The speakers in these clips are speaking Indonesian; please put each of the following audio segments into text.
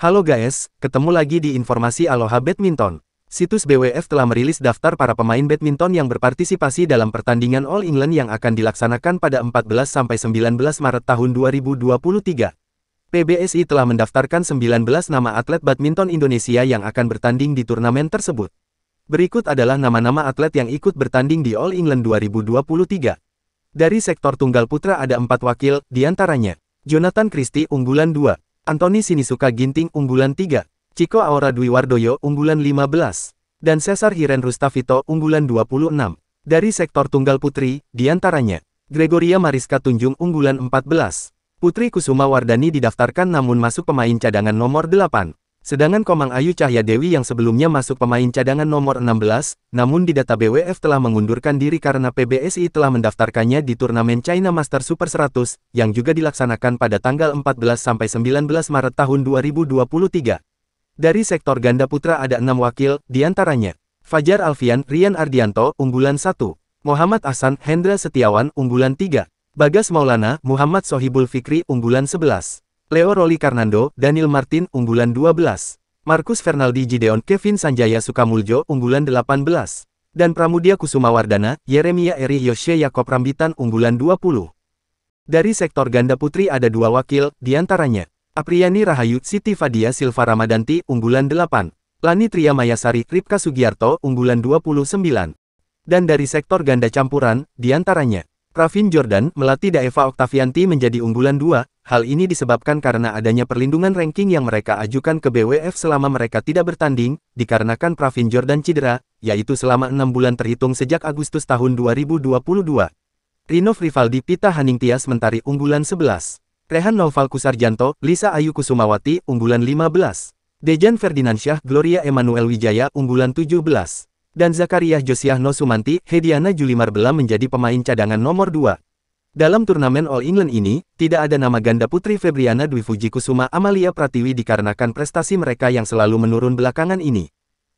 Halo guys, ketemu lagi di informasi Aloha Badminton. Situs BWF telah merilis daftar para pemain badminton yang berpartisipasi dalam pertandingan All England yang akan dilaksanakan pada 14-19 Maret tahun 2023. PBSI telah mendaftarkan 19 nama atlet badminton Indonesia yang akan bertanding di turnamen tersebut. Berikut adalah nama-nama atlet yang ikut bertanding di All England 2023. Dari sektor tunggal putra ada empat wakil, diantaranya Jonathan Christie unggulan 2, Antoni Sinisuka Ginting unggulan 3, Chico Aora Dwi Wardoyo unggulan 15, dan Cesar Hiren Rustavito unggulan 26. Dari sektor tunggal putri, diantaranya, Gregoria Mariska Tunjung unggulan 14. Putri Kusuma Wardani didaftarkan namun masuk pemain cadangan nomor 8. Sedangkan Komang Ayu Cahya Dewi yang sebelumnya masuk pemain cadangan nomor 16, namun di data BWF telah mengundurkan diri karena PBSI telah mendaftarkannya di turnamen China Master Super 100, yang juga dilaksanakan pada tanggal 14-19 Maret tahun 2023. Dari sektor ganda putra ada enam wakil, diantaranya Fajar Alfian, Rian Ardianto, unggulan 1, Muhammad Hasan, Hendra Setiawan, unggulan 3, Bagas Maulana, Muhammad Sohibul Fikri, unggulan 11. Leo Roli Karnando, Daniel Martin, unggulan 12. Markus Fernaldi Gideon Kevin Sanjaya Sukamuljo, unggulan 18. Dan Pramudia Kusumawardana, Yeremia Eri Yoshe Yakob Rambitan, unggulan 20. Dari sektor ganda putri ada dua wakil, diantaranya Apriani Rahayu Siti Fadia Silva Ramadanti, unggulan 8. Lani Tria Mayasari, Ripka Sugiarto, unggulan 29. Dan dari sektor ganda campuran, diantaranya Pravin Jordan, Melati Daeva Oktavianti menjadi unggulan 2, Hal ini disebabkan karena adanya perlindungan ranking yang mereka ajukan ke BWF selama mereka tidak bertanding, dikarenakan Pravin Jordan cedera, yaitu selama enam bulan terhitung sejak Agustus tahun 2022. Rinov Rivaldi Pita Haningtias mentari unggulan 11. Rehan Noval Kusarjanto, Lisa Ayu Kusumawati, unggulan 15. Dejan Ferdinandsyah, Gloria Emanuel Wijaya, unggulan 17 dan Zakaria Josiah Nosumanti, Hediana Julimar Bela menjadi pemain cadangan nomor 2. Dalam turnamen All England ini, tidak ada nama ganda putri Febriana Dwi Fujikusuma Amalia Pratiwi dikarenakan prestasi mereka yang selalu menurun belakangan ini.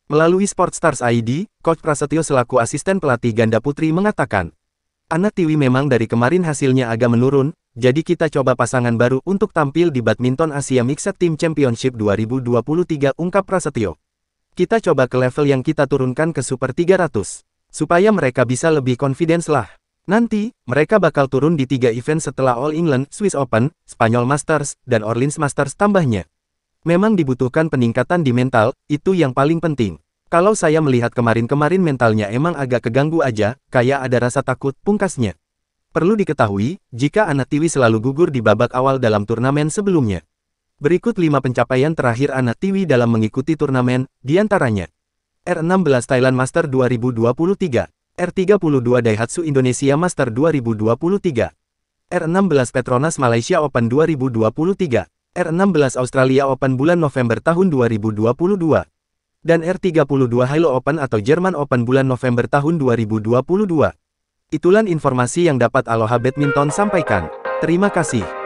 Melalui Sportstars ID, Coach Prasetyo selaku asisten pelatih ganda putri mengatakan, Anak Tiwi memang dari kemarin hasilnya agak menurun, jadi kita coba pasangan baru untuk tampil di Badminton Asia Mixed Team Championship 2023 ungkap Prasetyo. Kita coba ke level yang kita turunkan ke Super 300, supaya mereka bisa lebih confidence lah. Nanti, mereka bakal turun di tiga event setelah All England, Swiss Open, Spanyol Masters, dan Orleans Masters tambahnya. Memang dibutuhkan peningkatan di mental, itu yang paling penting. Kalau saya melihat kemarin-kemarin mentalnya emang agak keganggu aja, kayak ada rasa takut, pungkasnya. Perlu diketahui, jika Ana Tiwi selalu gugur di babak awal dalam turnamen sebelumnya. Berikut 5 pencapaian terakhir Ana Tiwi dalam mengikuti turnamen, diantaranya R16 Thailand Master 2023, R32 Daihatsu Indonesia Master 2023, R16 Petronas Malaysia Open 2023, R16 Australia Open bulan November tahun 2022, dan R32 Halo Open atau Jerman Open bulan November tahun 2022. Itulah informasi yang dapat Aloha Badminton sampaikan. Terima kasih.